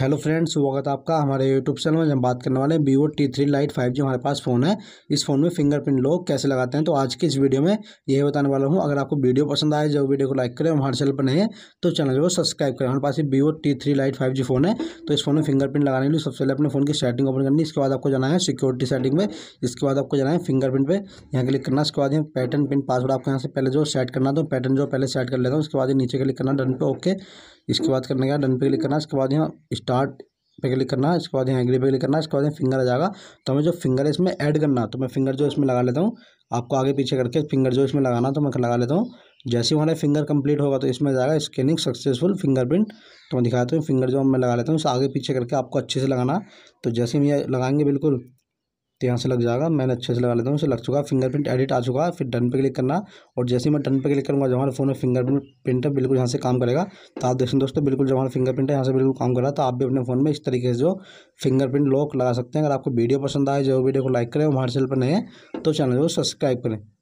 hello friends स्वागत है आपका हमारे यूट्यूब चैनल में हम बात करने वाले हैं Vivo T three lite five G हमारे पास फ़ोन है इस फ़ोन में फिंगरप्रिंट लोग कैसे लगाते हैं तो आज की इस वीडियो में यही बताने वाला हूं अगर आपको वीडियो पसंद आए जो वीडियो को लाइक करें हमारे चैनल पर नहीं है तो चैनल को सब्सक्राइब करें हमारे पास Vivo T three lite five G phone है तो इस फोन में फिंगरप्रिंट लगाने के लिए सबसे पहले अपने फोन की सेटिंग ओपन करनी इसके बाद आपको जाना है सिक्योरिटी सेटिंग में इसके बाद आपको जाना है फिंगरप्रिंट पर यहाँ क्लिक करना इसके बाद पैटर्न पिन पासवर्ड आपको यहाँ से पहले जो सेट करना तो पैटर्न जो पहले सेट कर लेता हूँ उसके बाद नीचे क्लिक करना डन पे ओके इसके बाद करने का डन पे क्लिक करना इसके बाद यहाँ स्टार्ट पे क्लिक करना है इसके बाद यहाँ एग्री पे क्लिक करना है इसके बाद फिंगर आ जाएगा तो हमें जो फिंगर है इसमें ऐड करना तो मैं फिंगर जो इसमें लगा लेता हूँ आपको आगे पीछे करके फिंगर जो इसमें लगाना तो मैं लगा लेता हूँ जैसे ही हमारा फिंगर कंप्लीट होगा तो इसमें जाएगा स्कैनिंग सक्सेसफुल फिंगरप्रिंट तो मैं दिखाता हूँ फिंगर जो मैं लगा लेता हूँ उस आगे पीछे करके आपको अच्छे से लगाना तो जैसे हम ये लगाएंगे बिल्कुल तो यहाँ से लग जाएगा मैंने अच्छे से लगा लेता हूँ इसे लग चुका है फिंगरप्रिंट एडिट आ चुका है फिर डन पे क्लिक करना और जैसे ही मैं डन पे क्लिक करूँगा जो हमारे फोन में फिंगरप्रिंट प्रिंट बिल्कुल यहाँ से काम करेगा तो आप देखें दोस्तों बिल्कुल जो हमारा फिंगरप्रिंट है यहाँ से बिल्कुल काम कर रहा है तो आप भी अपने फोन में इस तरीके से जो फिंगरप्रिंट लॉक लगा सकते हैं अगर आपको वीडियो पसंद आए जो वीडियो को लाइक करें हमारे चैनल पर नहीं है तो चैनल को सब्सक्राइब करें